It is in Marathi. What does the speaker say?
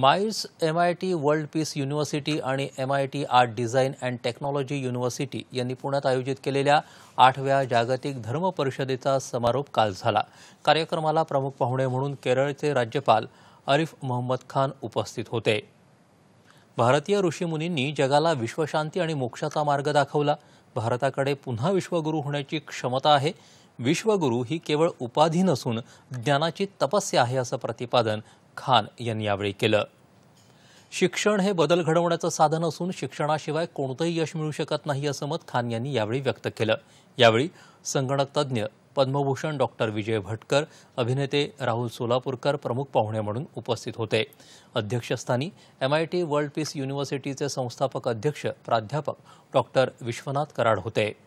miles M I T world peace university आणि M I T art design and technology university यांनी पुण्यात आयोजित केलेल्या आठव्या जागतिक धर्म परिषदेचा समारोप काल झाला कार्यक्रमाला प्रमुख पाहुणे म्हणून केरळचे राज्यपाल अरिफ मोहम्मद खान उपस्थित होते भारतीय ऋषीमुनींनी जगाला विश्वशांती आणि मोक्षाचा मार्ग दाखवला भारताकडे पुन्हा विश्वगुरू होण्याची क्षमता आहे विश्वगुरू ही केवळ उपाधी नसून ज्ञानाची तपस्या आहे असं प्रतिपादन खान यांनी यावेळी केलं शिक्षण हे बदल घडवण्याचं साधन असून शिक्षणाशिवाय कोणतंही यश मिळू शकत नाही असं मत खान यांनी यावेळी व्यक्त केलं यावेळी संगणक तज्ज्ञ पद्मभूषण डॉक्टर विजय भटकर अभिनेते राहुल सोलापूरकर प्रमुख पाहुणे म्हणून उपस्थित होते अध्यक्षस्थानी M I T world peace युनिव्हर्सिटीचे संस्थापक अध्यक्ष प्राध्यापक डॉक्टर विश्वनाथ कराड होते